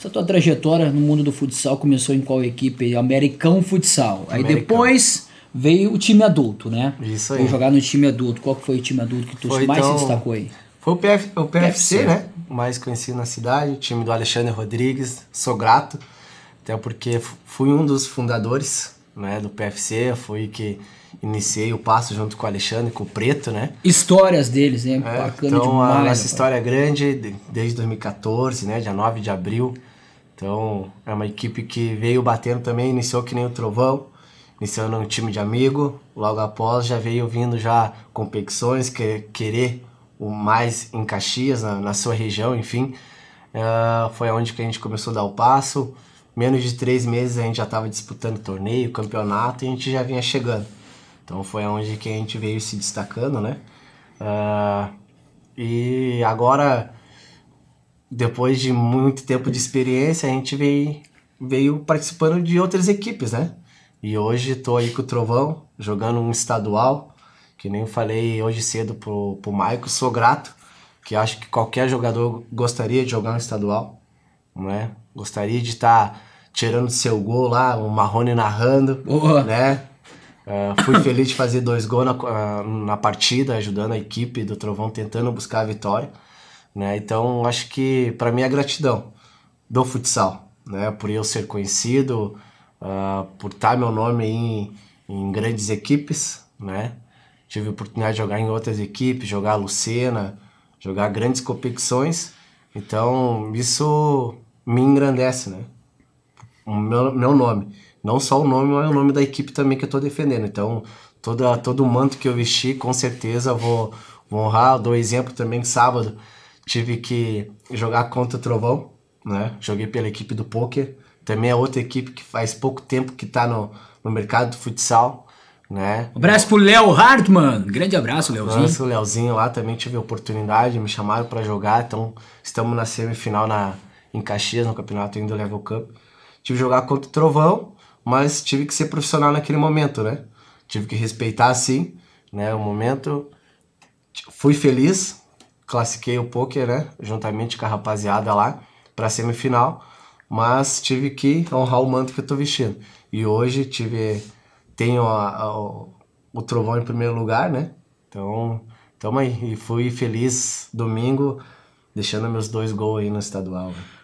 Essa tua trajetória no mundo do futsal começou em qual equipe? Americão Futsal. Aí depois veio o time adulto, né? Isso aí. Vou jogar no time adulto. Qual que foi o time adulto que tu foi, mais então, se destacou aí? Foi o, PF, o PFC, PFC, né? O mais conhecido na cidade, o time do Alexandre Rodrigues. Sou grato, até porque fui um dos fundadores né, do PFC, fui que iniciei o passo junto com o Alexandre, com o Preto, né? Histórias deles, né? É, Bacana então, demais. Então, a nossa história é grande desde 2014, né? Dia 9 de abril então, é uma equipe que veio batendo também, iniciou que nem o Trovão, iniciando um time de amigo, logo após já veio vindo já competições, que, querer o mais em Caxias, na, na sua região, enfim. Uh, foi onde que a gente começou a dar o passo. Menos de três meses a gente já estava disputando torneio, campeonato e a gente já vinha chegando. Então foi onde que a gente veio se destacando, né? Uh, e agora depois de muito tempo de experiência, a gente veio, veio participando de outras equipes, né? E hoje estou aí com o Trovão, jogando um estadual, que nem falei hoje cedo pro, pro Maico, sou grato, que acho que qualquer jogador gostaria de jogar um estadual, né? Gostaria de estar tá tirando seu gol lá, o Marrone narrando, Boa. né? Uh, fui feliz de fazer dois gols na, na partida, ajudando a equipe do Trovão, tentando buscar a vitória. Né? Então, acho que para mim é gratidão do futsal, né? por eu ser conhecido, uh, por estar tá meu nome em, em grandes equipes. Né? Tive a oportunidade de jogar em outras equipes, jogar Lucena, jogar grandes competições. Então, isso me engrandece, né? O meu, meu nome. Não só o nome, mas o nome da equipe também que eu estou defendendo. Então, toda, todo o manto que eu vesti, com certeza vou, vou honrar. dou exemplo também sábado tive que jogar contra o Trovão, né? Joguei pela equipe do poker. Também é outra equipe que faz pouco tempo que está no, no mercado do futsal, né? Um abraço pro Léo Hartmann. Grande abraço, Léozinho. Abraço, Léozinho. Lá também tive a oportunidade, me chamaram para jogar. Então, estamos na semifinal na, em Caxias, no campeonato ainda Level Cup. Tive que jogar contra o Trovão, mas tive que ser profissional naquele momento, né? Tive que respeitar, sim, né? O momento. Fui feliz, Classiquei o poker, né, juntamente com a rapaziada lá, para semifinal, mas tive que honrar o manto que eu tô vestindo. E hoje tive tenho a, a, o trovão em primeiro lugar, né? Então, tamo aí. E fui feliz domingo, deixando meus dois gols aí no estadual. Né?